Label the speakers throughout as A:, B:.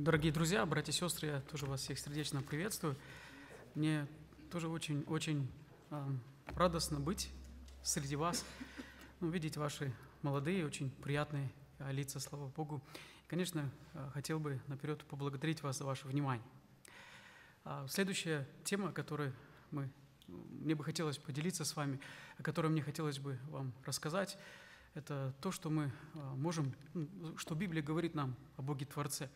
A: Дорогие друзья, братья и сестры, я тоже вас всех сердечно приветствую. Мне тоже очень-очень а, радостно быть среди вас, ну, видеть ваши молодые, очень приятные а, лица, слава Богу. И Конечно, а, хотел бы наперед поблагодарить вас за ваше внимание. Следующая тема, которой мы, мне бы хотелось поделиться с вами, о которой мне хотелось бы вам рассказать, это то, что мы можем, ну, что Библия говорит нам о Боге Творце.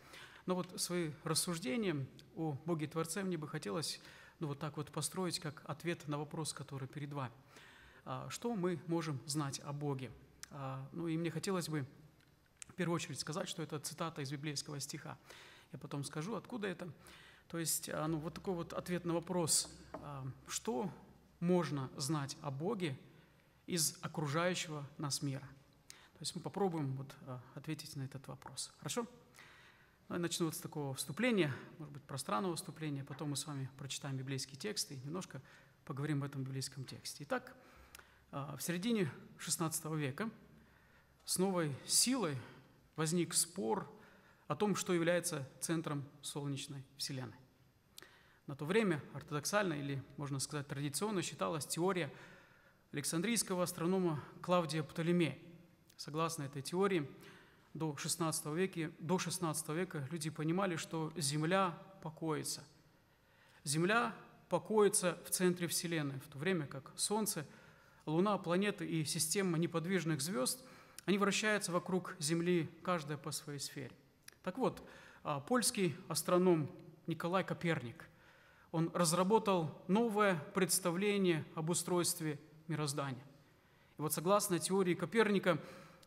A: Но вот свои рассуждения о Боге-творце мне бы хотелось ну, вот так вот построить, как ответ на вопрос, который перед вами. А, что мы можем знать о Боге? А, ну и мне хотелось бы в первую очередь сказать, что это цитата из библейского стиха. Я потом скажу, откуда это. То есть а, ну, вот такой вот ответ на вопрос, что можно знать о Боге из окружающего нас мира. То есть мы попробуем вот ответить на этот вопрос. Хорошо? А, начну вот с такого вступления, может быть, пространного вступления, потом мы с вами прочитаем библейский текст и немножко поговорим об этом библейском тексте. Итак, а, в середине XVI века с новой силой возник спор о том, что является центром солнечной Вселенной. На то время ортодоксально или, можно сказать, традиционно считалась теория Александрийского астронома Клавдия Птолемея. Согласно этой теории, до 16 века, до 16 века люди понимали, что Земля покоится. Земля покоится в центре Вселенной, в то время как Солнце, Луна, планеты и система неподвижных звезд, они вращаются вокруг Земли, каждая по своей сфере. Так вот, а, польский астроном Николай Коперник, он разработал новое представление об устройстве мироздания. И вот согласно теории Коперника,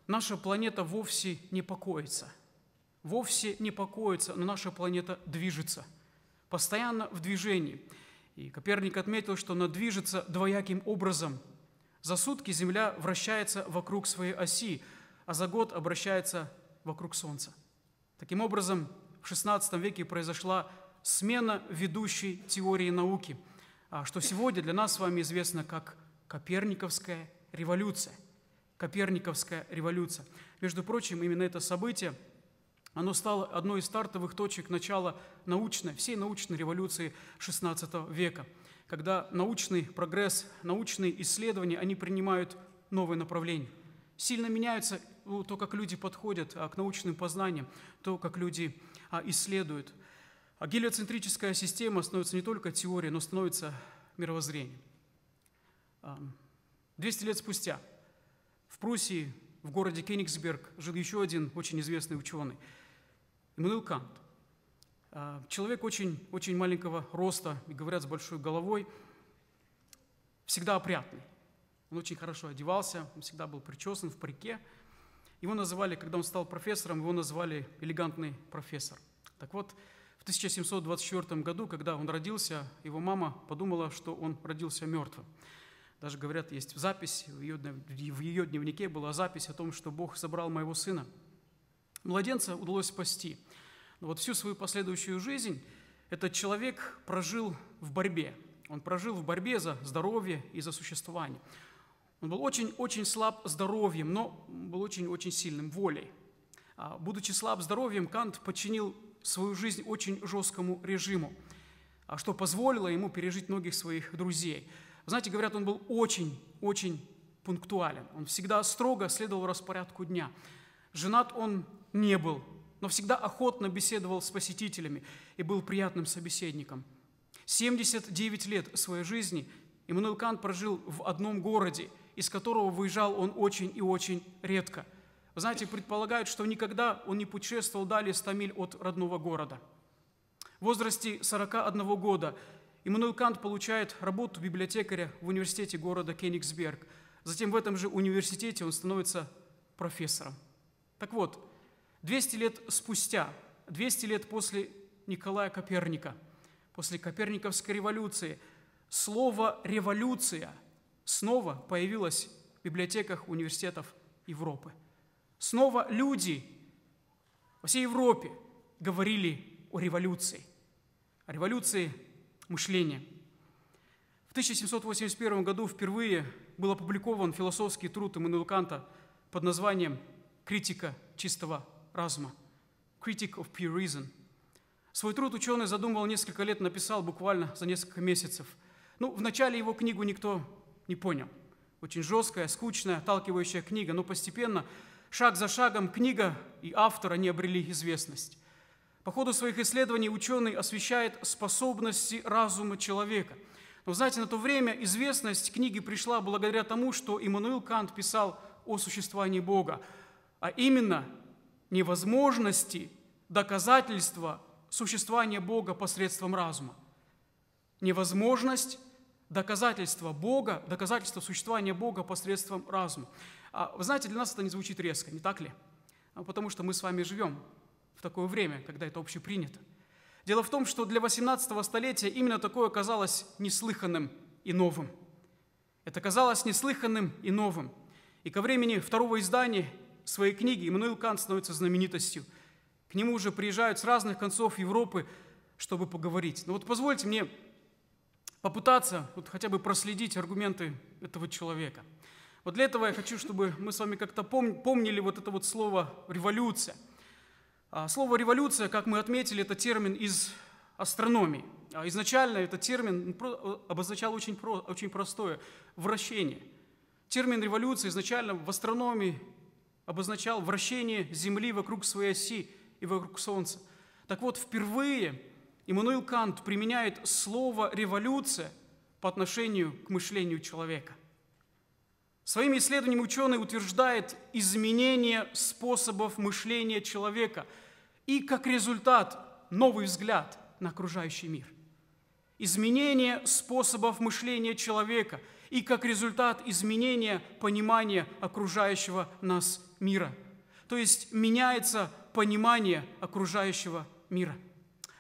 A: наша планета вовсе не покоится. Вовсе не покоится, но наша планета движется. Постоянно в движении. И Коперник отметил, что она движется двояким образом. За сутки Земля вращается вокруг своей оси, а за год обращается вокруг Солнца. Таким образом, в XVI веке произошла смена ведущей теории науки, а, что сегодня для нас с вами известно как Коперниковская революция. Коперниковская революция. Между прочим, именно это событие, оно стало одной из стартовых точек начала научной, всей научной революции XVI века, когда научный прогресс, научные исследования, они принимают новые направления. Сильно меняется ну, то, как люди подходят а, к научным познаниям, то, как люди а, исследуют. А гелиоцентрическая система становится не только теорией, но становится мировоззрением. 200 лет спустя – в Пруссии, в городе Кенигсберг, жил еще один очень известный ученый, Эммануил Кант. А, человек очень, очень маленького роста, и говорят, с большой головой, всегда опрятный. Он очень хорошо одевался, он всегда был причесан в парике. Его называли, когда он стал профессором, его называли элегантный профессор. Так вот, в 1724 году, когда он родился, его мама подумала, что он родился мертвым. Даже говорят, есть запись, в ее, в ее дневнике была запись о том, что Бог забрал моего сына. Младенца удалось спасти. Но вот всю свою последующую жизнь этот человек прожил в борьбе. Он прожил в борьбе за здоровье и за существование. Он был очень-очень слаб здоровьем, но был очень-очень сильным волей. А, будучи слаб здоровьем, Кант подчинил свою жизнь очень жесткому режиму, а, что позволило ему пережить многих своих друзей – знаете, говорят, он был очень-очень пунктуален. Он всегда строго следовал распорядку дня. Женат он не был, но всегда охотно беседовал с посетителями и был приятным собеседником. 79 лет своей жизни Иммануил Кант прожил в одном городе, из которого выезжал он очень и очень редко. знаете, предполагают, что никогда он не путешествовал далее 100 миль от родного города. В возрасте 41 года – Иммануил Кант получает работу библиотекаря в университете города Кенигсберг. Затем в этом же университете он становится профессором. Так вот, 200 лет спустя, 200 лет после Николая Коперника, после Коперниковской революции, слово «революция» снова появилось в библиотеках университетов Европы. Снова люди во всей Европе говорили о революции, о революции мышления. В 1781 году впервые был опубликован философский труд Эммануэла Канта под названием «Критика чистого разума» «Critic of Pure Reason». Свой труд ученый задумывал несколько лет, написал буквально за несколько месяцев. Ну, в начале его книгу никто не понял. Очень жесткая, скучная, отталкивающая книга, но постепенно, шаг за шагом, книга и автор, они обрели известность. По ходу своих исследований ученый освещает способности разума человека. Но, знаете, на то время известность книги пришла благодаря тому, что Иммануил Кант писал о существовании Бога, а именно невозможности доказательства существования Бога посредством разума. Невозможность доказательства Бога, доказательства существования Бога посредством разума. А, вы знаете, для нас это не звучит резко, не так ли? А, потому что мы с вами живем в такое время, когда это общепринято. Дело в том, что для 18 столетия именно такое казалось неслыханным и новым. Это казалось неслыханным и новым. И ко времени второго издания своей книги Иммануил Кант становится знаменитостью. К нему уже приезжают с разных концов Европы, чтобы поговорить. Но вот позвольте мне попытаться вот хотя бы проследить аргументы этого человека. Вот для этого я хочу, чтобы мы с вами как-то помнили вот это вот слово «революция». А, слово «революция», как мы отметили, это термин из астрономии. А, изначально этот термин э, обозначал очень, простое – вращение. Термин «революция» изначально в астрономии обозначал вращение Земли вокруг своей оси и вокруг Солнца. Так вот, впервые Иммануил Кант применяет слово «революция» по отношению к мышлению человека. Своими исследованиями ученый утверждает изменение способов мышления человека – и, как результат, новый взгляд на окружающий мир. Изменение способов мышления человека и, как результат, изменение понимания окружающего нас мира. То есть меняется понимание окружающего мира.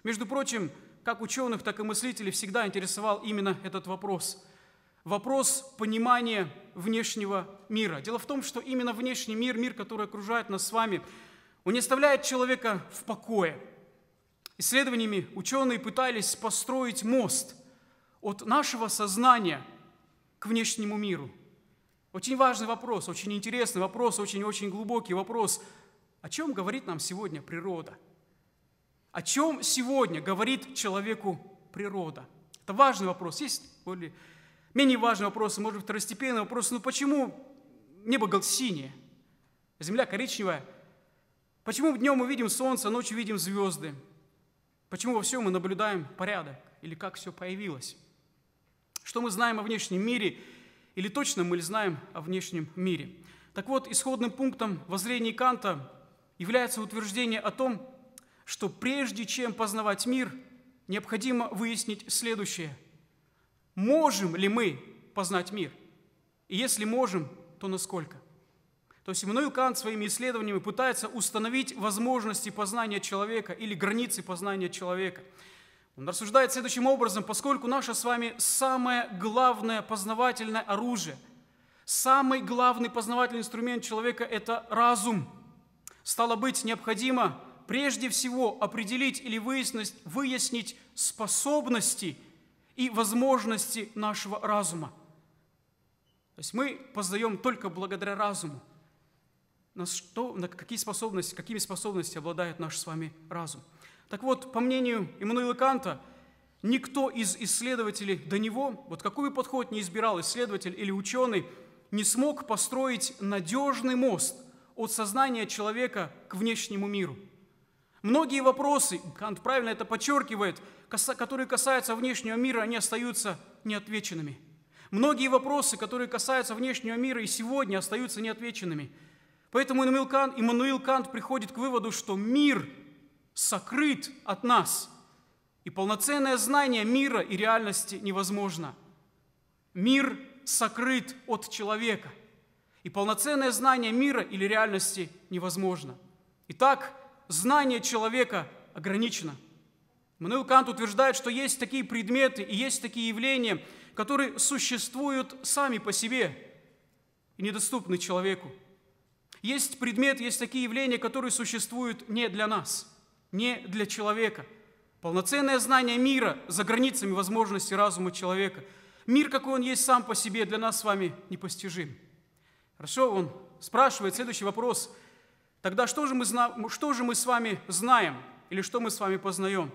A: Между прочим, как ученых, так и мыслителей всегда интересовал именно этот вопрос. Вопрос понимания внешнего мира. Дело в том, что именно внешний мир, мир, который окружает нас с вами, он не оставляет человека в покое. Исследованиями ученые пытались построить мост от нашего сознания к внешнему миру. Очень важный вопрос, очень интересный вопрос, очень-очень глубокий вопрос. О чем говорит нам сегодня природа? О чем сегодня говорит человеку природа? Это важный вопрос. Есть более, менее важный вопрос, может быть, второстепенные вопросы. Ну почему небо синее, земля коричневая – Почему днем мы видим солнце, а ночью видим звезды? Почему во всем мы наблюдаем порядок? Или как все появилось? Что мы знаем о внешнем мире? Или точно мы ли знаем о внешнем мире? Так вот, исходным пунктом воззрения Канта является утверждение о том, что прежде чем познавать мир, необходимо выяснить следующее. Можем ли мы познать мир? И если можем, то насколько? То есть Иммануил Кант своими исследованиями пытается установить возможности познания человека или границы познания человека. Он рассуждает следующим образом, поскольку наше с вами самое главное познавательное оружие, самый главный познавательный инструмент человека – это разум. Стало быть, необходимо прежде всего определить или выяснить, выяснить способности и возможности нашего разума. То есть мы познаем только благодаря разуму на что, на какие способности, какими способностями обладает наш с вами разум. Так вот, по мнению Иммануила Канта, никто из исследователей до него, вот какой подход не избирал исследователь или ученый, не смог построить надежный мост от сознания человека к внешнему миру. Многие вопросы, Кант правильно это подчеркивает, которые касаются внешнего мира, они остаются неотвеченными. Многие вопросы, которые касаются внешнего мира и сегодня остаются неотвеченными – Поэтому Иммануил Кант, приходит к выводу, что мир сокрыт от нас, и полноценное знание мира и реальности невозможно. Мир сокрыт от человека, и полноценное знание мира или реальности невозможно. Итак, знание человека ограничено. Мануил Кант утверждает, что есть такие предметы и есть такие явления, которые существуют сами по себе и недоступны человеку – есть предмет, есть такие явления, которые существуют не для нас, не для человека. Полноценное знание мира за границами возможностей разума человека. Мир, какой он есть сам по себе, для нас с вами непостижим. Хорошо, он спрашивает следующий вопрос. Тогда что же мы, что же мы с вами знаем или что мы с вами познаем?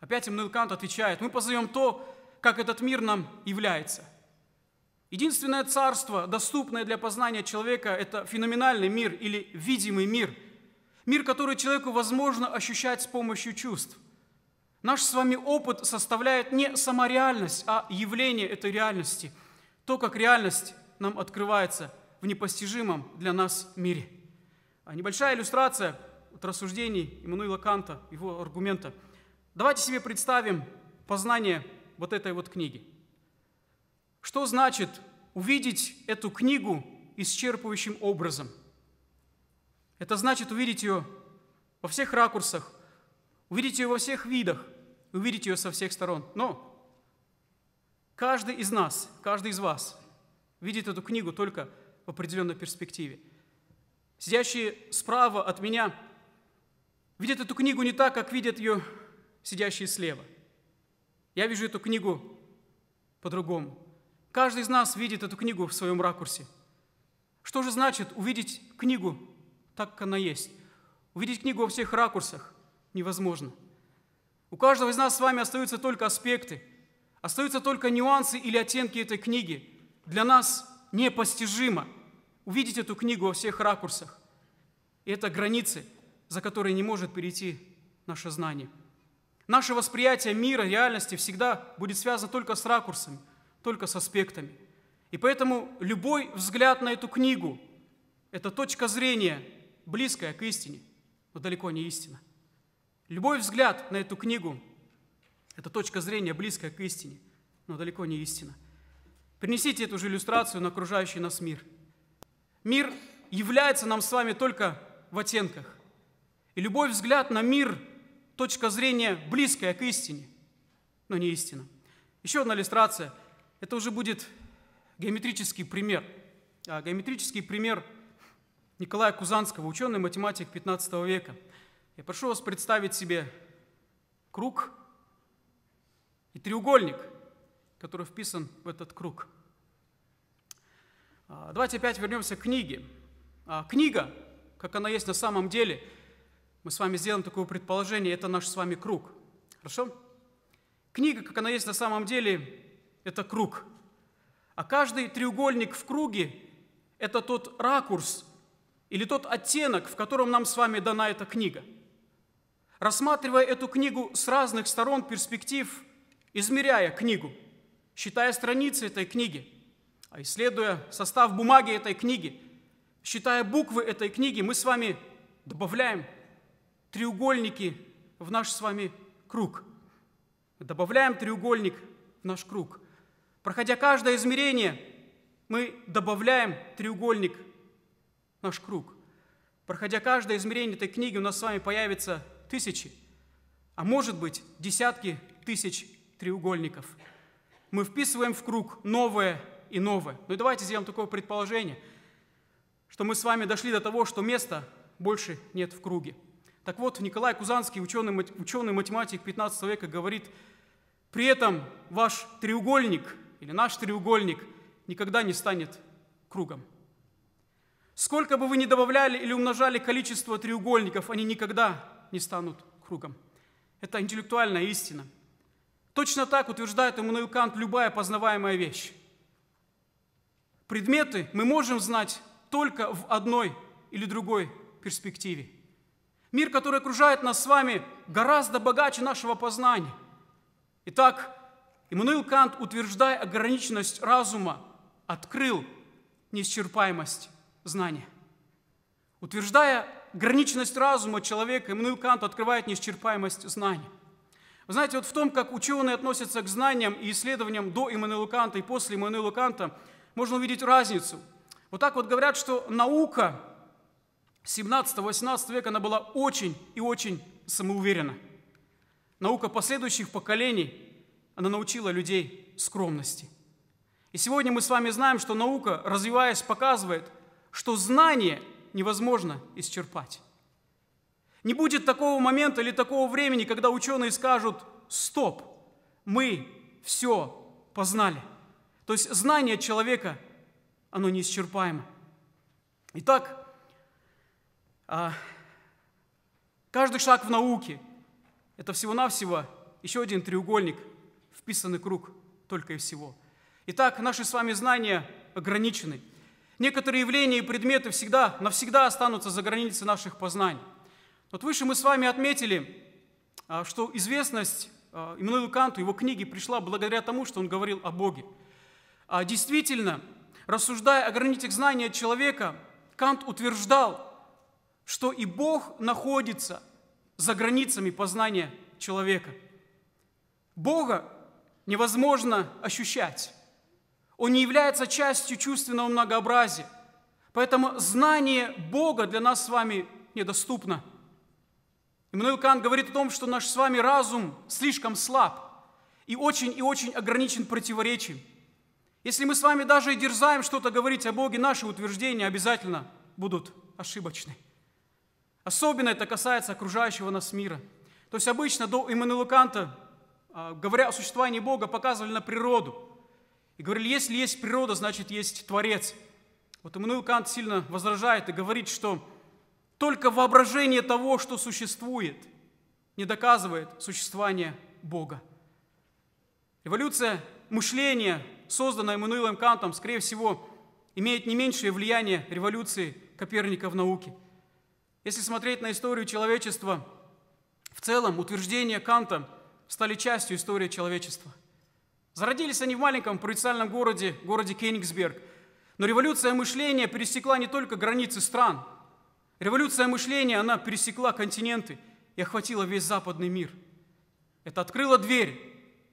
A: Опять Имнул Кант отвечает, мы познаем то, как этот мир нам является – Единственное царство, доступное для познания человека, это феноменальный мир или видимый мир. Мир, который человеку возможно ощущать с помощью чувств. Наш с вами опыт составляет не сама реальность, а явление этой реальности. То, как реальность нам открывается в непостижимом для нас мире. А небольшая иллюстрация от рассуждений Иммануила Канта, его аргумента. Давайте себе представим познание вот этой вот книги – что значит увидеть эту книгу исчерпывающим образом? Это значит увидеть ее во всех ракурсах, увидеть ее во всех видах, увидеть ее со всех сторон. Но каждый из нас, каждый из вас видит эту книгу только в определенной перспективе. Сидящие справа от меня видят эту книгу не так, как видят ее сидящие слева. Я вижу эту книгу по-другому. Каждый из нас видит эту книгу в своем ракурсе. Что же значит увидеть книгу так, как она есть? Увидеть книгу во всех ракурсах невозможно. У каждого из нас с вами остаются только аспекты, остаются только нюансы или оттенки этой книги. Для нас непостижимо увидеть эту книгу во всех ракурсах. И это границы, за которые не может перейти наше знание. Наше восприятие мира, реальности всегда будет связано только с ракурсами – только с аспектами. И поэтому любой взгляд на эту книгу – это точка зрения, близкая к истине, но далеко не истина. Любой взгляд на эту книгу – это точка зрения, близкая к истине, но далеко не истина. Принесите эту же иллюстрацию на окружающий нас мир. Мир является нам с вами только в оттенках. И любой взгляд на мир – точка зрения, близкая к истине, но не истина. Еще одна иллюстрация – это уже будет геометрический пример. А, геометрический пример Николая Кузанского, ученый математик 15 века. Я прошу вас представить себе круг и треугольник, который вписан в этот круг. А, давайте опять вернемся к книге. А, книга, как она есть на самом деле, мы с вами сделаем такое предположение, это наш с вами круг. Хорошо? Книга, как она есть на самом деле, – это круг. А каждый треугольник в круге – это тот ракурс или тот оттенок, в котором нам с вами дана эта книга. Рассматривая эту книгу с разных сторон перспектив, измеряя книгу, считая страницы этой книги, а исследуя состав бумаги этой книги, считая буквы этой книги, мы с вами добавляем треугольники в наш с вами круг. Добавляем треугольник в наш круг. Проходя каждое измерение, мы добавляем треугольник, наш круг. Проходя каждое измерение этой книги, у нас с вами появится тысячи, а может быть десятки тысяч треугольников. Мы вписываем в круг новое и новое. Ну и давайте сделаем такое предположение, что мы с вами дошли до того, что места больше нет в круге. Так вот, Николай Кузанский, ученый, ученый математик 15 века, говорит, при этом ваш треугольник – или наш треугольник никогда не станет кругом. Сколько бы вы ни добавляли или умножали количество треугольников, они никогда не станут кругом. Это интеллектуальная истина. Точно так утверждает Эммануил Кант любая познаваемая вещь. Предметы мы можем знать только в одной или другой перспективе. Мир, который окружает нас с вами, гораздо богаче нашего познания. Итак, Иммануил Кант, утверждая ограниченность разума, открыл неисчерпаемость знания. Утверждая ограниченность разума человека, Иммануил Кант открывает неисчерпаемость знания. Вы знаете, вот в том, как ученые относятся к знаниям и исследованиям до Иммануила Канта и после Иммануила Канта, можно увидеть разницу. Вот так вот говорят, что наука 17-18 века, она была очень и очень самоуверена. Наука последующих поколений – она научила людей скромности. И сегодня мы с вами знаем, что наука, развиваясь, показывает, что знание невозможно исчерпать. Не будет такого момента или такого времени, когда ученые скажут «стоп, мы все познали». То есть знание человека, оно неисчерпаемо. Итак, а, каждый шаг в науке – это всего-навсего еще один треугольник – вписанный круг только и всего. Итак, наши с вами знания ограничены. Некоторые явления и предметы всегда, навсегда останутся за границей наших познаний. Вот выше мы с вами отметили, а, что известность а, Иммануилу Канту, его книги пришла благодаря тому, что он говорил о Боге. А, действительно, рассуждая о границах знания человека, Кант утверждал, что и Бог находится за границами познания человека. Бога невозможно ощущать. Он не является частью чувственного многообразия. Поэтому знание Бога для нас с вами недоступно. Иммануил Кант говорит о том, что наш с вами разум слишком слаб и очень и очень ограничен противоречием. Если мы с вами даже и дерзаем что-то говорить о Боге, наши утверждения обязательно будут ошибочны. Особенно это касается окружающего нас мира. То есть обычно до Иммануила Канта а, говоря о существовании Бога, показывали на природу. И говорили, если есть природа, значит есть Творец. Вот Иммануил Кант сильно возражает и говорит, что только воображение того, что существует, не доказывает существование Бога. Эволюция мышления, созданная Эммануилом Кантом, скорее всего, имеет не меньшее влияние революции Коперника в науке. Если смотреть на историю человечества в целом, утверждение Канта стали частью истории человечества. Зародились они в маленьком провинциальном городе, городе Кенигсберг. Но революция мышления пересекла не только границы стран. Революция мышления, она пересекла континенты и охватила весь западный мир. Это открыло дверь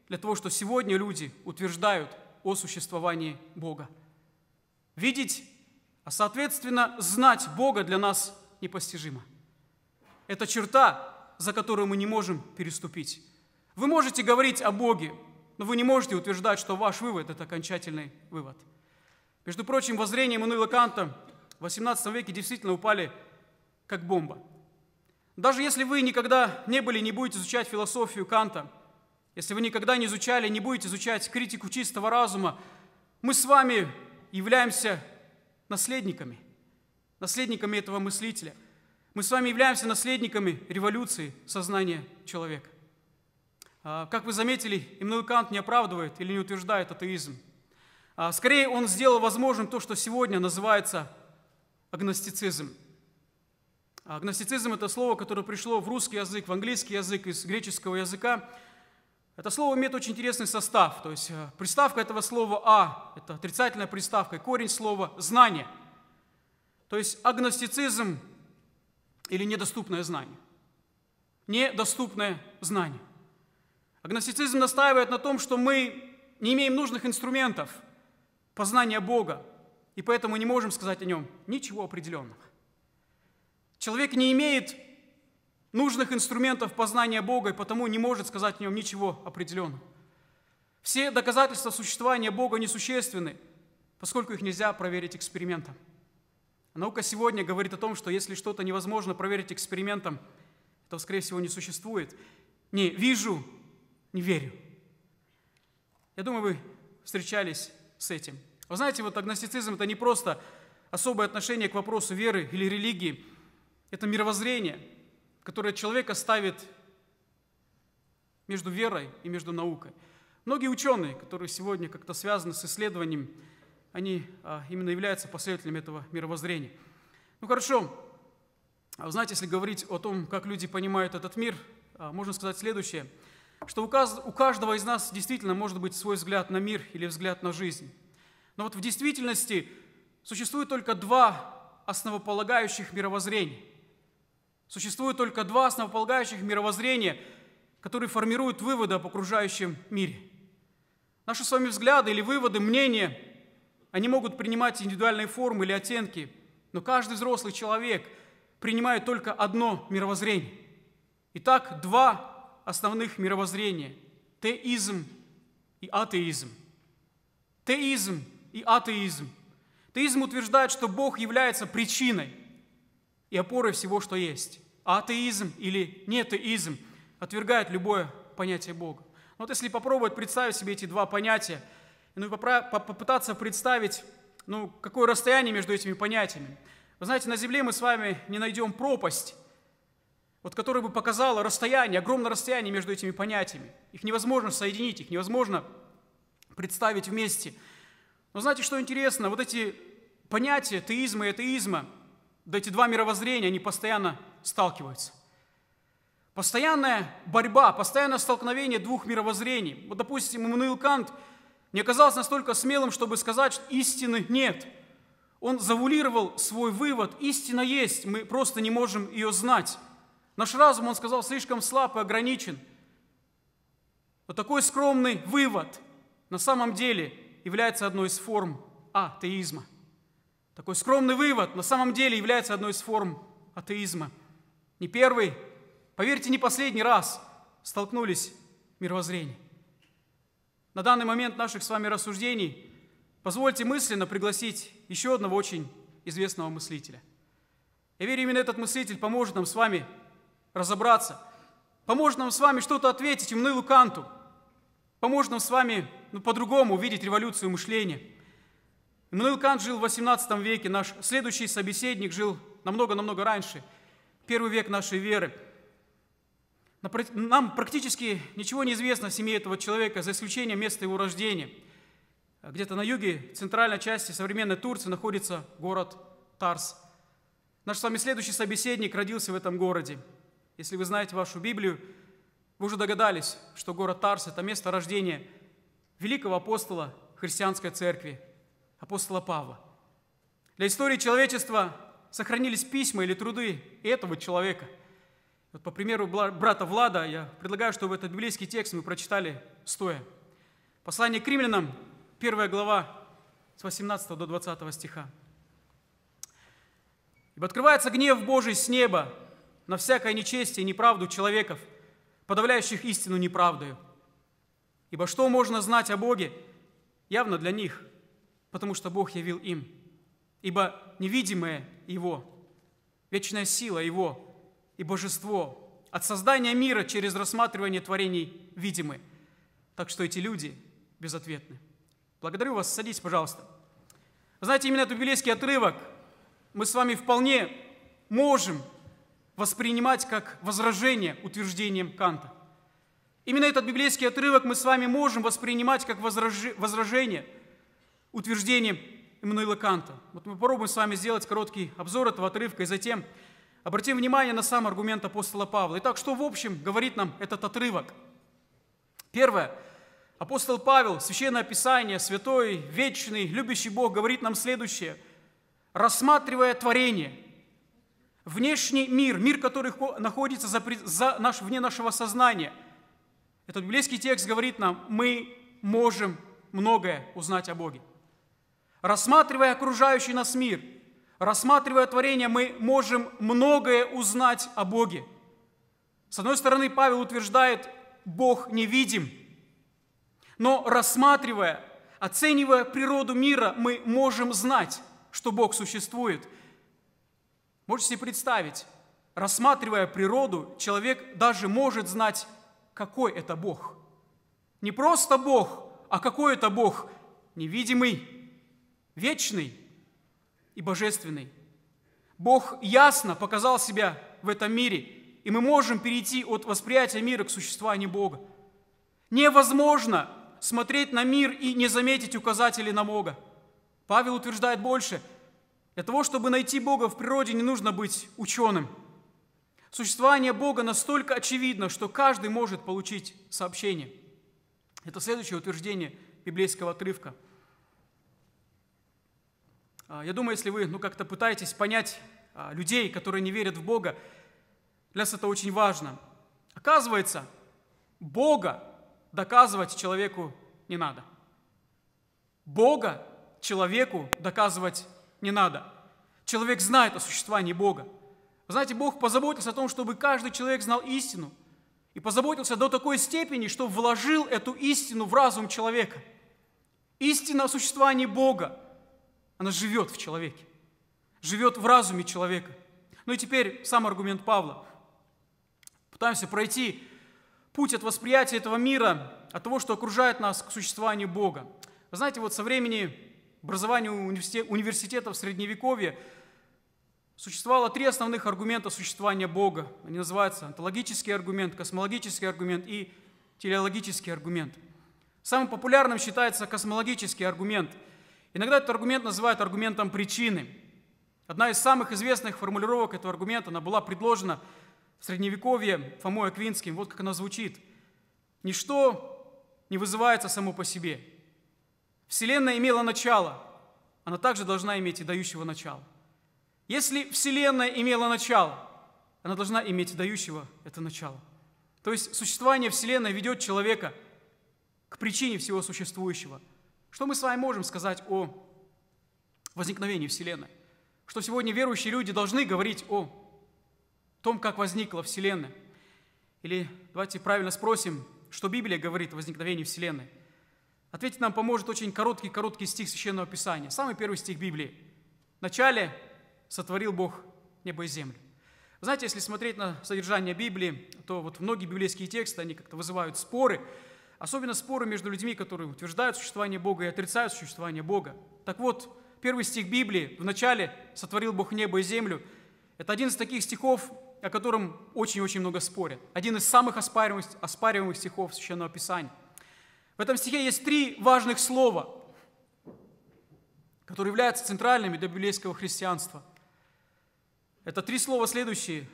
A: для того, что сегодня люди утверждают о существовании Бога. Видеть, а соответственно знать Бога для нас непостижимо. Это черта, за которую мы не можем переступить. Вы можете говорить о Боге, но вы не можете утверждать, что ваш вывод – это окончательный вывод. Между прочим, воззрения Мануила Канта в XVIII веке действительно упали как бомба. Даже если вы никогда не были, и не будете изучать философию Канта, если вы никогда не изучали, не будете изучать критику чистого разума, мы с вами являемся наследниками, наследниками этого мыслителя. Мы с вами являемся наследниками революции сознания человека. А, как вы заметили, именно Кант не оправдывает или не утверждает атеизм. А, скорее, он сделал возможным то, что сегодня называется агностицизм. А, агностицизм – это слово, которое пришло в русский язык, в английский язык, из греческого языка. Это слово имеет очень интересный состав. То есть приставка этого слова «а» – это отрицательная приставка, и корень слова «знание». То есть агностицизм или недоступное знание. Недоступное знание. Агностицизм настаивает на том, что мы не имеем нужных инструментов познания Бога, и поэтому не можем сказать о нем ничего определенного. Человек не имеет нужных инструментов познания Бога, и потому не может сказать о нем ничего определенного. Все доказательства существования Бога несущественны, поскольку их нельзя проверить экспериментом. Наука сегодня говорит о том, что если что-то невозможно проверить экспериментом, то, скорее всего, не существует. Не вижу, не верю. Я думаю, вы встречались с этим. Вы знаете, вот агностицизм – это не просто особое отношение к вопросу веры или религии. Это мировоззрение, которое человека ставит между верой и между наукой. Многие ученые, которые сегодня как-то связаны с исследованием, они а, именно являются последователями этого мировоззрения. Ну хорошо, а вы знаете, если говорить о том, как люди понимают этот мир, а, можно сказать следующее – что у каждого из нас действительно может быть свой взгляд на мир или взгляд на жизнь. Но вот в действительности существует только два основополагающих мировоззрения. Существует только два основополагающих мировоззрения, которые формируют выводы об окружающем мире. Наши с вами взгляды или выводы, мнения, они могут принимать индивидуальные формы или оттенки, но каждый взрослый человек принимает только одно мировоззрение. Итак, два основных мировоззрения – теизм и атеизм. Теизм и атеизм. Теизм утверждает, что Бог является причиной и опорой всего, что есть. А атеизм или нетеизм отвергает любое понятие Бога. Вот если попробовать представить себе эти два понятия, ну и попытаться представить, ну, какое расстояние между этими понятиями. Вы знаете, на Земле мы с вами не найдем пропасть, вот которая бы показала расстояние, огромное расстояние между этими понятиями. Их невозможно соединить, их невозможно представить вместе. Но знаете, что интересно? Вот эти понятия теизма и атеизма, да эти два мировоззрения, они постоянно сталкиваются. Постоянная борьба, постоянное столкновение двух мировоззрений. Вот, допустим, Иммануил Кант не оказался настолько смелым, чтобы сказать, что истины нет. Он завулировал свой вывод, истина есть, мы просто не можем ее знать. Наш разум, он сказал, слишком слаб и ограничен. Вот такой скромный вывод на самом деле является одной из форм атеизма. Такой скромный вывод на самом деле является одной из форм атеизма. Не первый, поверьте, не последний раз столкнулись мировоззрения. На данный момент наших с вами рассуждений позвольте мысленно пригласить еще одного очень известного мыслителя. Я верю, именно этот мыслитель поможет нам с вами разобраться. Поможет нам с вами что-то ответить Имнылу Канту. Поможет нам с вами ну, по-другому увидеть революцию мышления. Иммануил Кант жил в 18 веке, наш следующий собеседник жил намного-намного раньше, первый век нашей веры. Нам практически ничего не известно о семье этого человека, за исключением места его рождения. Где-то на юге центральной части современной Турции находится город Тарс. Наш с вами следующий собеседник родился в этом городе. Если вы знаете вашу Библию, вы уже догадались, что город Тарс – это место рождения великого апостола христианской церкви, апостола Павла. Для истории человечества сохранились письма или труды этого человека. Вот по примеру брата Влада, я предлагаю, чтобы этот библейский текст мы прочитали стоя. Послание к римлянам, первая глава, с 18 до 20 стиха. «Ибо открывается гнев Божий с неба на всякое нечестие и неправду человеков, подавляющих истину неправдою. Ибо что можно знать о Боге, явно для них, потому что Бог явил им. Ибо невидимое Его, вечная сила Его и божество от создания мира через рассматривание творений видимы. Так что эти люди безответны. Благодарю вас. Садитесь, пожалуйста. знаете, именно этот библейский отрывок мы с вами вполне можем воспринимать как возражение утверждением Канта. Именно этот библейский отрывок мы с вами можем воспринимать как возражение утверждением Эммануила Канта. Вот мы попробуем с вами сделать короткий обзор этого отрывка и затем обратим внимание на сам аргумент апостола Павла. Итак, что в общем говорит нам этот отрывок? Первое. Апостол Павел, Священное Писание, Святой, Вечный, Любящий Бог говорит нам следующее. Рассматривая творение – Внешний мир, мир, который находится за, за наш, вне нашего сознания. Этот библейский текст говорит нам, мы можем многое узнать о Боге. Рассматривая окружающий нас мир, рассматривая творение, мы можем многое узнать о Боге. С одной стороны, Павел утверждает, Бог невидим. Но рассматривая, оценивая природу мира, мы можем знать, что Бог существует – Можете себе представить, рассматривая природу, человек даже может знать, какой это Бог. Не просто Бог, а какой это Бог невидимый, вечный и божественный. Бог ясно показал себя в этом мире, и мы можем перейти от восприятия мира к существованию Бога. Невозможно смотреть на мир и не заметить указатели на Бога. Павел утверждает больше – для того, чтобы найти Бога в природе, не нужно быть ученым. Существование Бога настолько очевидно, что каждый может получить сообщение. Это следующее утверждение библейского отрывка. А, я думаю, если вы ну, как-то пытаетесь понять а, людей, которые не верят в Бога, для нас это очень важно. Оказывается, Бога доказывать человеку не надо. Бога человеку доказывать не надо. Человек знает о существовании Бога. знаете, Бог позаботился о том, чтобы каждый человек знал истину. И позаботился до такой степени, что вложил эту истину в разум человека. Истина о существовании Бога, она живет в человеке, живет в разуме человека. Ну и теперь сам аргумент Павла. Пытаемся пройти путь от восприятия этого мира, от того, что окружает нас, к существованию Бога. Вы знаете, вот со времени образования университетов в Средневековье существовало три основных аргумента существования Бога. Они называются антологический аргумент, космологический аргумент и телеологический аргумент. Самым популярным считается космологический аргумент. Иногда этот аргумент называют аргументом причины. Одна из самых известных формулировок этого аргумента, она была предложена в Средневековье Фомой Аквинским, вот как она звучит. «Ничто не вызывается само по себе, Вселенная имела начало, она также должна иметь и дающего начало. Если Вселенная имела начало, она должна иметь и дающего это начало. То есть существование Вселенной ведет человека к причине всего существующего. Что мы с вами можем сказать о возникновении Вселенной? Что сегодня верующие люди должны говорить о том, как возникла Вселенная. Или давайте правильно спросим, что Библия говорит о возникновении Вселенной. Ответить нам поможет очень короткий-короткий стих Священного Писания, самый первый стих Библии. «Вначале сотворил Бог небо и землю». Знаете, если смотреть на содержание Библии, то вот многие библейские тексты, они как-то вызывают споры, особенно споры между людьми, которые утверждают существование Бога и отрицают существование Бога. Так вот, первый стих Библии, «Вначале сотворил Бог небо и землю», это один из таких стихов, о котором очень-очень много спорят. Один из самых оспариваемых, оспариваемых стихов Священного Писания. В этом стихе есть три важных слова, которые являются центральными для библейского христианства. Это три слова следующие.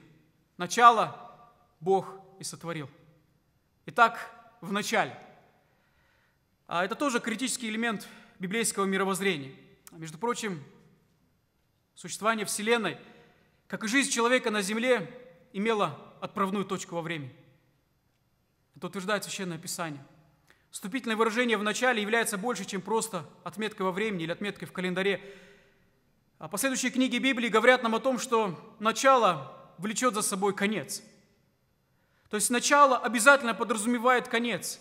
A: Начало Бог и сотворил. Итак, в начале. А это тоже критический элемент библейского мировоззрения. Между прочим, существование Вселенной, как и жизнь человека на Земле, имело отправную точку во времени. Это утверждает Священное Писание – Вступительное выражение в начале является больше, чем просто отметкой во времени или отметкой в календаре. А последующие книги Библии говорят нам о том, что начало влечет за собой конец. То есть начало обязательно подразумевает конец.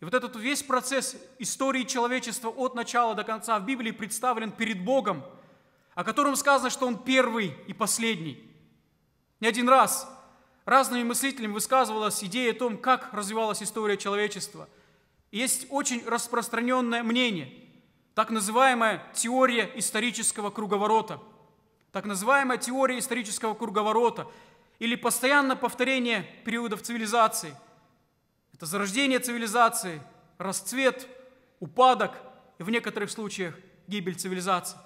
A: И вот этот весь процесс истории человечества от начала до конца в Библии представлен перед Богом, о котором сказано, что Он первый и последний. Не один раз разными мыслителями высказывалась идея о том, как развивалась история человечества – есть очень распространенное мнение, так называемая теория исторического круговорота. Так называемая теория исторического круговорота или постоянно повторение периодов цивилизации. Это зарождение цивилизации, расцвет, упадок и в некоторых случаях гибель цивилизации.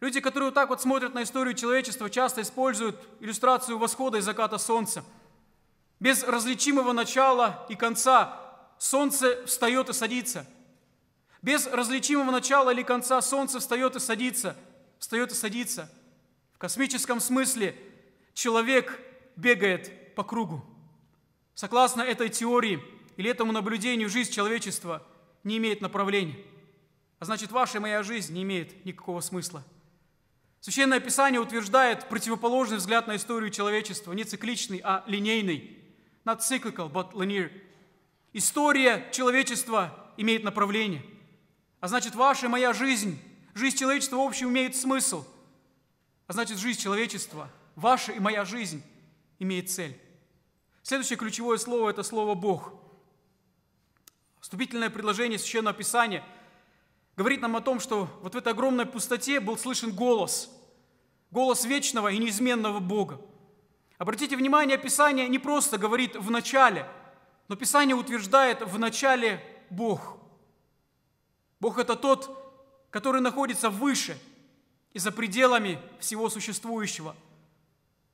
A: Люди, которые вот так вот смотрят на историю человечества, часто используют иллюстрацию восхода и заката солнца. Без различимого начала и конца солнце встает и садится. Без различимого начала или конца солнце встает и садится, встает и садится. В космическом смысле человек бегает по кругу. Согласно этой теории или этому наблюдению, жизнь человечества не имеет направления. А значит, ваша и моя жизнь не имеет никакого смысла. Священное Писание утверждает противоположный взгляд на историю человечества, не цикличный, а линейный. Not cyclical, but linear – История человечества имеет направление. А значит, ваша и моя жизнь, жизнь человечества в общем имеет смысл. А значит, жизнь человечества, ваша и моя жизнь имеет цель. Следующее ключевое слово – это слово «Бог». Вступительное предложение Священного Писания говорит нам о том, что вот в этой огромной пустоте был слышен голос, голос вечного и неизменного Бога. Обратите внимание, Писание не просто говорит «в начале», но Писание утверждает, в начале Бог. Бог – это тот, который находится выше и за пределами всего существующего.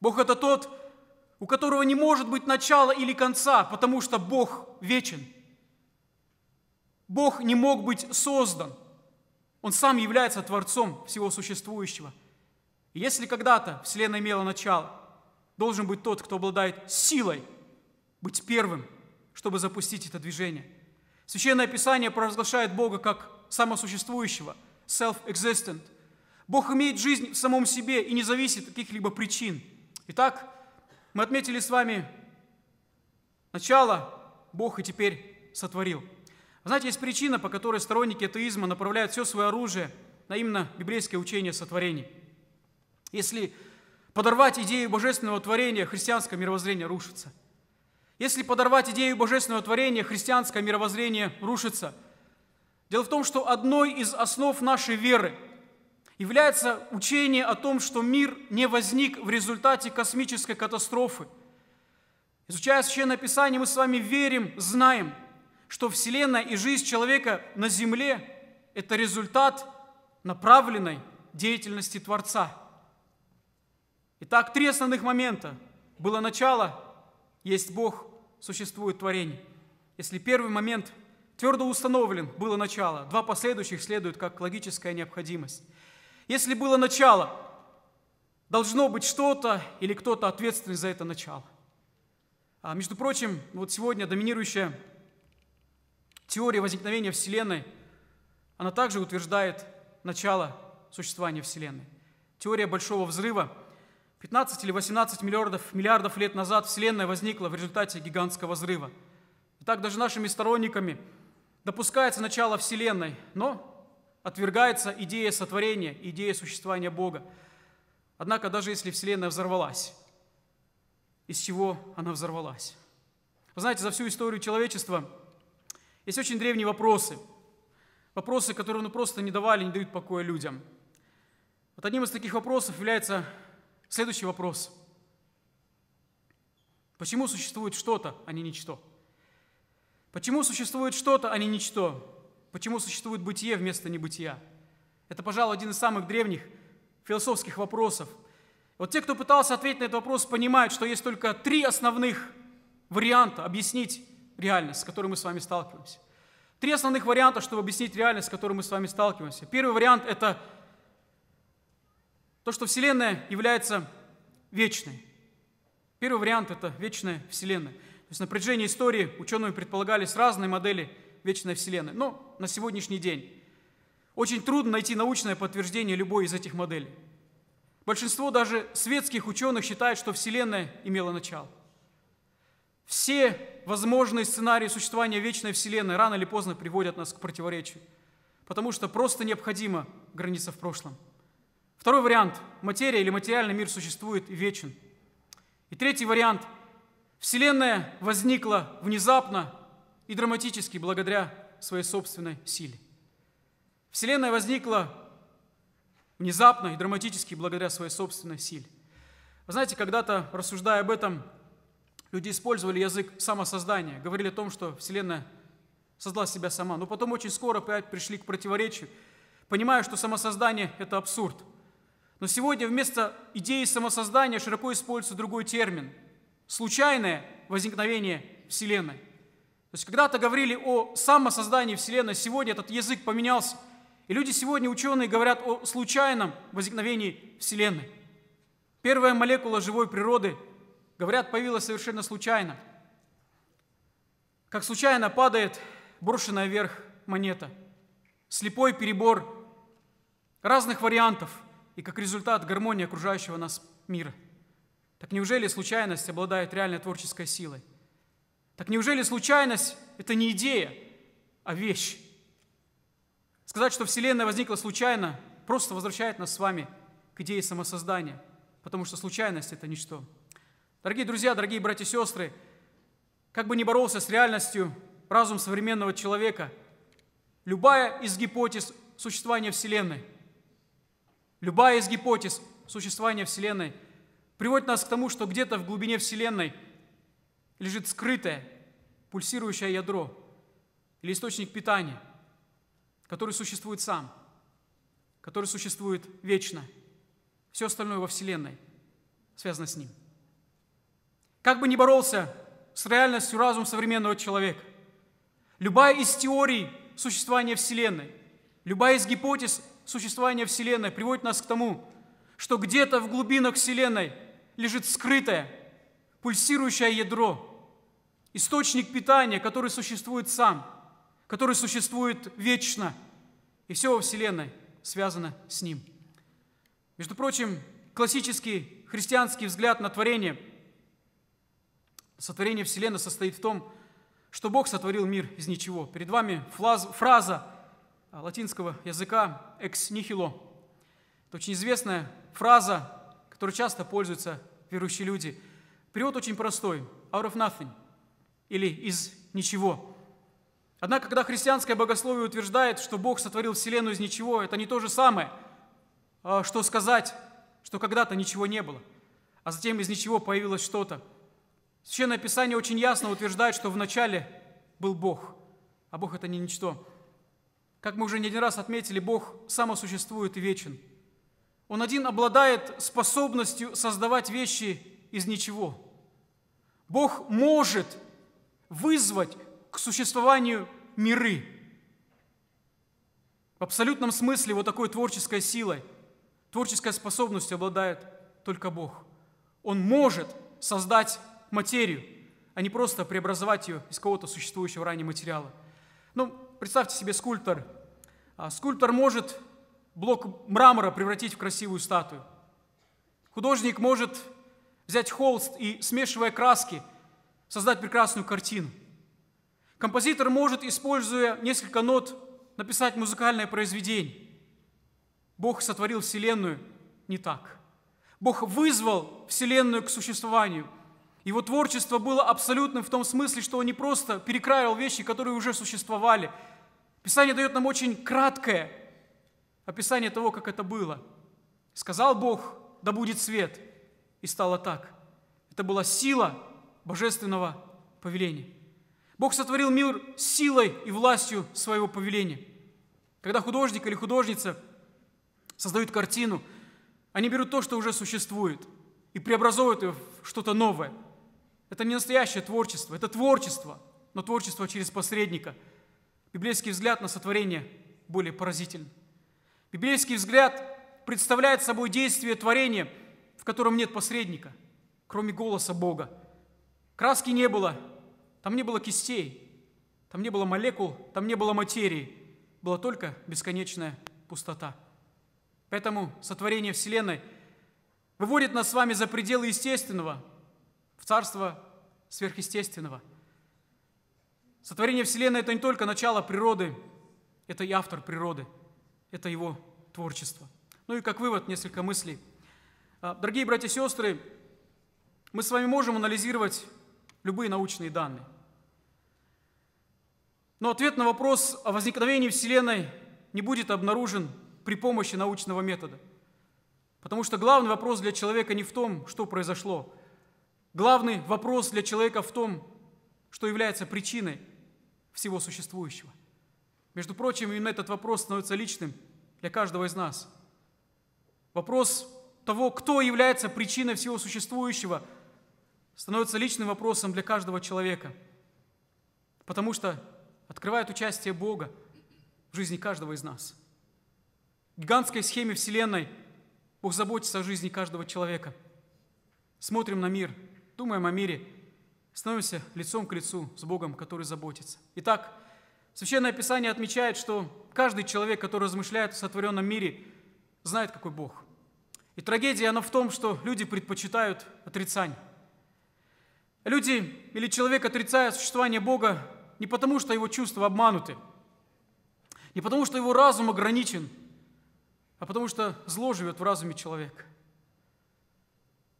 A: Бог – это тот, у которого не может быть начала или конца, потому что Бог вечен. Бог не мог быть создан. Он сам является Творцом всего существующего. И если когда-то Вселенная имела начало, должен быть тот, кто обладает силой быть первым, чтобы запустить это движение. Священное Писание провозглашает Бога как самосуществующего, self-existent. Бог имеет жизнь в самом себе и не зависит от каких-либо причин. Итак, мы отметили с вами начало, Бог и теперь сотворил. знаете, есть причина, по которой сторонники атеизма направляют все свое оружие на именно библейское учение сотворений. Если подорвать идею божественного творения, христианское мировоззрение рушится – если подорвать идею божественного творения, христианское мировоззрение рушится. Дело в том, что одной из основ нашей веры является учение о том, что мир не возник в результате космической катастрофы. Изучая Священное Писание, мы с вами верим, знаем, что Вселенная и жизнь человека на Земле – это результат направленной деятельности Творца. Итак, три основных момента. Было начало, есть Бог – существует творений. Если первый момент твердо установлен, было начало, два последующих следуют как логическая необходимость. Если было начало, должно быть что-то или кто-то ответственный за это начало. А, между прочим, вот сегодня доминирующая теория возникновения Вселенной, она также утверждает начало существования Вселенной. Теория Большого Взрыва – 15 или 18 миллиардов, миллиардов лет назад Вселенная возникла в результате гигантского взрыва. И так даже нашими сторонниками допускается начало Вселенной, но отвергается идея сотворения, идея существования Бога. Однако даже если Вселенная взорвалась, из чего она взорвалась? Вы знаете, за всю историю человечества есть очень древние вопросы. Вопросы, которые ну, просто не давали, не дают покоя людям. Вот одним из таких вопросов является Следующий вопрос. Почему существует что-то, а не ничто? Почему существует что-то, а не ничто? Почему существует бытие вместо небытия? Это, пожалуй, один из самых древних философских вопросов. Вот те, кто пытался ответить на этот вопрос, понимают, что есть только три основных варианта объяснить реальность, с которой мы с вами сталкиваемся. Три основных варианта, чтобы объяснить реальность, с которой мы с вами сталкиваемся. Первый вариант – это то, что Вселенная является вечной. Первый вариант – это вечная Вселенная. То есть на протяжении истории ученые предполагались разные модели вечной Вселенной. Но на сегодняшний день очень трудно найти научное подтверждение любой из этих моделей. Большинство даже светских ученых считает, что Вселенная имела начало. Все возможные сценарии существования вечной Вселенной рано или поздно приводят нас к противоречию, потому что просто необходима граница в прошлом – Второй вариант. Материя или материальный мир существует и вечен. И третий вариант. Вселенная возникла внезапно и драматически благодаря своей собственной силе. Вселенная возникла внезапно и драматически благодаря своей собственной силе. Вы знаете, когда-то, рассуждая об этом, люди использовали язык самосоздания, говорили о том, что Вселенная создала себя сама. Но потом очень скоро опять пришли к противоречию, понимая, что самосоздание – это абсурд – но сегодня вместо идеи самосоздания широко используется другой термин – случайное возникновение Вселенной. То есть когда-то говорили о самосоздании Вселенной, сегодня этот язык поменялся. И люди сегодня, ученые, говорят о случайном возникновении Вселенной. Первая молекула живой природы, говорят, появилась совершенно случайно. Как случайно падает брошенная вверх монета. Слепой перебор разных вариантов – и как результат гармонии окружающего нас мира. Так неужели случайность обладает реальной творческой силой? Так неужели случайность – это не идея, а вещь? Сказать, что Вселенная возникла случайно, просто возвращает нас с вами к идее самосоздания, потому что случайность – это ничто. Дорогие друзья, дорогие братья и сестры, как бы ни боролся с реальностью разум современного человека, любая из гипотез существования Вселенной – Любая из гипотез существования Вселенной приводит нас к тому, что где-то в глубине Вселенной лежит скрытое, пульсирующее ядро или источник питания, который существует сам, который существует вечно. Все остальное во Вселенной связано с ним. Как бы ни боролся с реальностью разум современного человека, любая из теорий существования Вселенной, любая из гипотез существования Вселенной приводит нас к тому, что где-то в глубинах Вселенной лежит скрытое, пульсирующее ядро, источник питания, который существует сам, который существует вечно, и все во Вселенной связано с ним. Между прочим, классический христианский взгляд на творение, сотворение Вселенной состоит в том, что Бог сотворил мир из ничего. Перед вами фраза а, латинского языка «ex nihilo». Это очень известная фраза, которой часто пользуются верующие люди. Перевод очень простой – «out of nothing» или «из ничего». Однако, когда христианское богословие утверждает, что Бог сотворил Вселенную из ничего, это не то же самое, а, что сказать, что когда-то ничего не было, а затем из ничего появилось что-то. Священное Писание очень ясно утверждает, что в начале был Бог, а Бог – это не ничто – как мы уже не один раз отметили, Бог самосуществует и вечен. Он один обладает способностью создавать вещи из ничего. Бог может вызвать к существованию миры. В абсолютном смысле вот такой творческой силой, творческой способностью обладает только Бог. Он может создать материю, а не просто преобразовать ее из кого-то существующего ранее материала. Ну, Представьте себе скульптор. А, скульптор может блок мрамора превратить в красивую статую. Художник может взять холст и, смешивая краски, создать прекрасную картину. Композитор может, используя несколько нот, написать музыкальное произведение. Бог сотворил Вселенную не так. Бог вызвал Вселенную к существованию. Его творчество было абсолютным в том смысле, что он не просто перекраивал вещи, которые уже существовали – Писание дает нам очень краткое описание того, как это было. Сказал Бог, да будет свет, и стало так. Это была сила божественного повеления. Бог сотворил мир силой и властью своего повеления. Когда художник или художница создают картину, они берут то, что уже существует, и преобразуют ее в что-то новое. Это не настоящее творчество, это творчество, но творчество через посредника – Библейский взгляд на сотворение более поразителен. Библейский взгляд представляет собой действие творения, в котором нет посредника, кроме голоса Бога. Краски не было, там не было кистей, там не было молекул, там не было материи, была только бесконечная пустота. Поэтому сотворение Вселенной выводит нас с вами за пределы естественного в царство сверхъестественного – Сотворение Вселенной – это не только начало природы, это и автор природы, это его творчество. Ну и как вывод, несколько мыслей. А, дорогие братья и сестры, мы с вами можем анализировать любые научные данные. Но ответ на вопрос о возникновении Вселенной не будет обнаружен при помощи научного метода. Потому что главный вопрос для человека не в том, что произошло. Главный вопрос для человека в том, что является причиной – всего существующего. Между прочим, именно этот вопрос становится личным для каждого из нас. Вопрос того, кто является причиной всего существующего, становится личным вопросом для каждого человека, потому что открывает участие Бога в жизни каждого из нас. В гигантской схеме Вселенной Бог заботится о жизни каждого человека. Смотрим на мир, думаем о мире – Становимся лицом к лицу с Богом, который заботится. Итак, Священное Писание отмечает, что каждый человек, который размышляет о сотворенном мире, знает, какой Бог. И трагедия, она в том, что люди предпочитают отрицание. Люди или человек отрицает существование Бога не потому, что его чувства обмануты, не потому, что его разум ограничен, а потому что зло живет в разуме человека.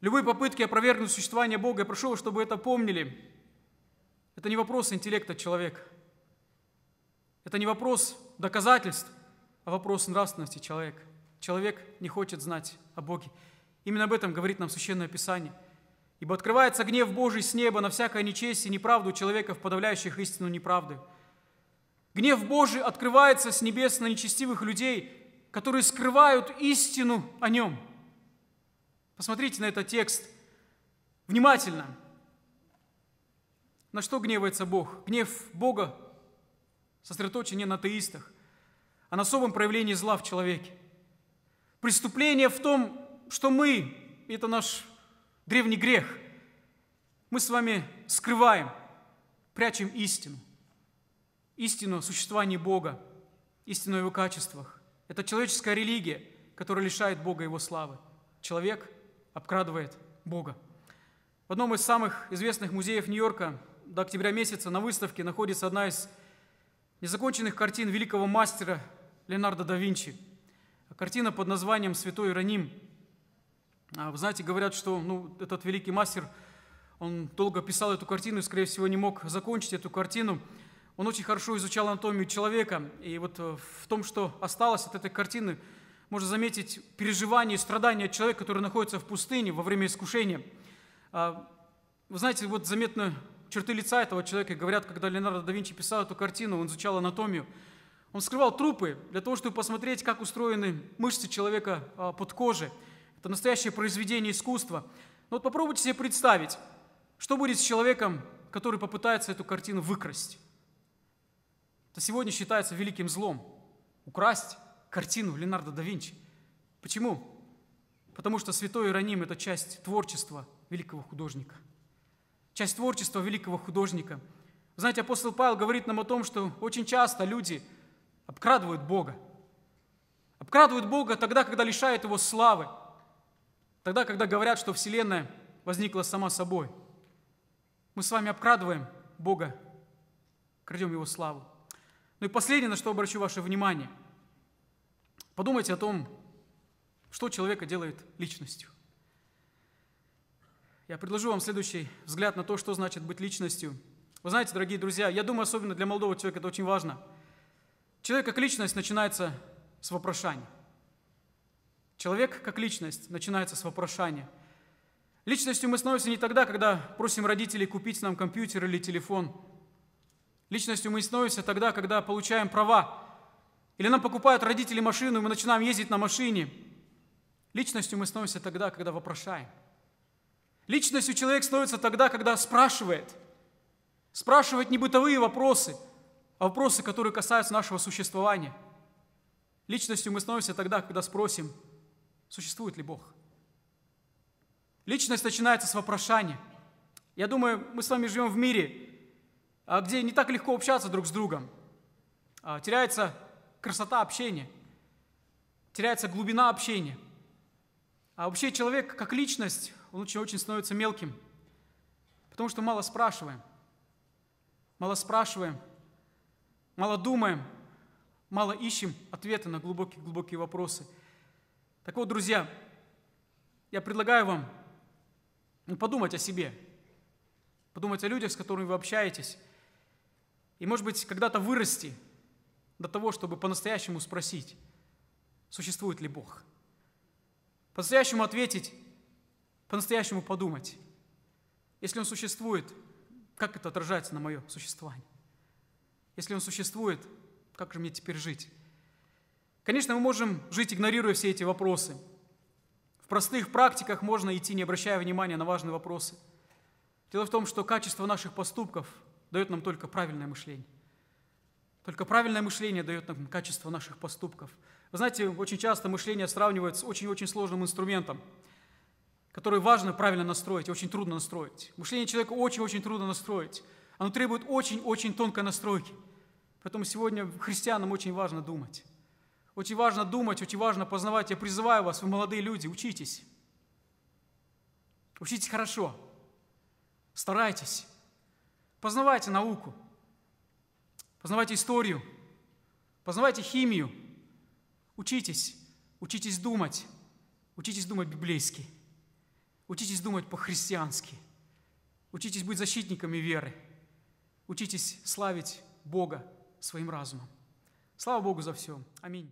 A: Любые попытки опровергнуть существование Бога, я прошу, чтобы это помнили. Это не вопрос интеллекта человека. Это не вопрос доказательств, а вопрос нравственности человека. Человек не хочет знать о Боге. Именно об этом говорит нам Священное Писание. Ибо открывается гнев Божий с неба на всякое нечестие и неправду человека, подавляющих истину неправды. Гнев Божий открывается с небес на нечестивых людей, которые скрывают истину о нем – Посмотрите на этот текст внимательно. На что гневается Бог? Гнев Бога сосредоточен не на атеистах, а на особом проявлении зла в человеке. Преступление в том, что мы, это наш древний грех, мы с вами скрываем, прячем истину. Истину о существовании Бога, истину о его качествах. Это человеческая религия, которая лишает Бога его славы. Человек – обкрадывает Бога. В одном из самых известных музеев Нью-Йорка до октября месяца на выставке находится одна из незаконченных картин великого мастера Леонардо да Винчи. Картина под названием «Святой Ироним». А, вы знаете, говорят, что ну, этот великий мастер, он долго писал эту картину и, скорее всего, не мог закончить эту картину. Он очень хорошо изучал анатомию человека. И вот э, в том, что осталось от этой картины – можно заметить переживания и страдания человека, который находится в пустыне во время искушения. А, вы знаете, вот заметно черты лица этого человека. Говорят, когда Леонардо да Винчи писал эту картину, он изучал анатомию, он скрывал трупы для того, чтобы посмотреть, как устроены мышцы человека а, под кожей. Это настоящее произведение искусства. Но вот попробуйте себе представить, что будет с человеком, который попытается эту картину выкрасть. Это сегодня считается великим злом. Украсть картину Леонардо да Винчи. Почему? Потому что святой Иероним – это часть творчества великого художника. Часть творчества великого художника. Знаете, апостол Павел говорит нам о том, что очень часто люди обкрадывают Бога. Обкрадывают Бога тогда, когда лишают Его славы. Тогда, когда говорят, что Вселенная возникла сама собой. Мы с вами обкрадываем Бога, крадем Его славу. Ну и последнее, на что обращу ваше внимание – Подумайте о том, что человека делает личностью. Я предложу вам следующий взгляд на то, что значит быть личностью. Вы знаете, дорогие друзья, я думаю, особенно для молодого человека это очень важно. Человек как личность начинается с вопрошания. Человек как личность начинается с вопрошания. Личностью мы становимся не тогда, когда просим родителей купить нам компьютер или телефон. Личностью мы становимся тогда, когда получаем права или нам покупают родители машину, и мы начинаем ездить на машине. Личностью мы становимся тогда, когда вопрошаем. Личностью человек становится тогда, когда спрашивает. Спрашивает не бытовые вопросы, а вопросы, которые касаются нашего существования. Личностью мы становимся тогда, когда спросим, существует ли Бог. Личность начинается с вопрошания. Я думаю, мы с вами живем в мире, а, где не так легко общаться друг с другом. А, теряется красота общения, теряется глубина общения. А вообще человек как личность, он очень-очень становится мелким, потому что мало спрашиваем, мало спрашиваем, мало думаем, мало ищем ответы на глубокие-глубокие вопросы. Так вот, друзья, я предлагаю вам ну, подумать о себе, подумать о людях, с которыми вы общаетесь, и, может быть, когда-то вырасти – до того, чтобы по-настоящему спросить, существует ли Бог. По-настоящему ответить, по-настоящему подумать. Если Он существует, как это отражается на мое существование? Если Он существует, как же мне теперь жить? Конечно, мы можем жить, игнорируя все эти вопросы. В простых практиках можно идти, не обращая внимания на важные вопросы. Дело в том, что качество наших поступков дает нам только правильное мышление. Только правильное мышление дает нам качество наших поступков. Вы знаете, очень часто мышление сравнивают с очень-очень сложным инструментом, который важно правильно настроить, очень трудно настроить. Мышление человека очень-очень трудно настроить. Оно требует очень-очень тонкой настройки. Поэтому сегодня христианам очень важно думать. Очень важно думать, очень важно познавать. Я призываю вас, вы молодые люди, учитесь. Учитесь хорошо. Старайтесь. Познавайте науку познавайте историю, познавайте химию, учитесь, учитесь думать, учитесь думать библейски, учитесь думать по-христиански, учитесь быть защитниками веры, учитесь славить Бога своим разумом. Слава Богу за все. Аминь.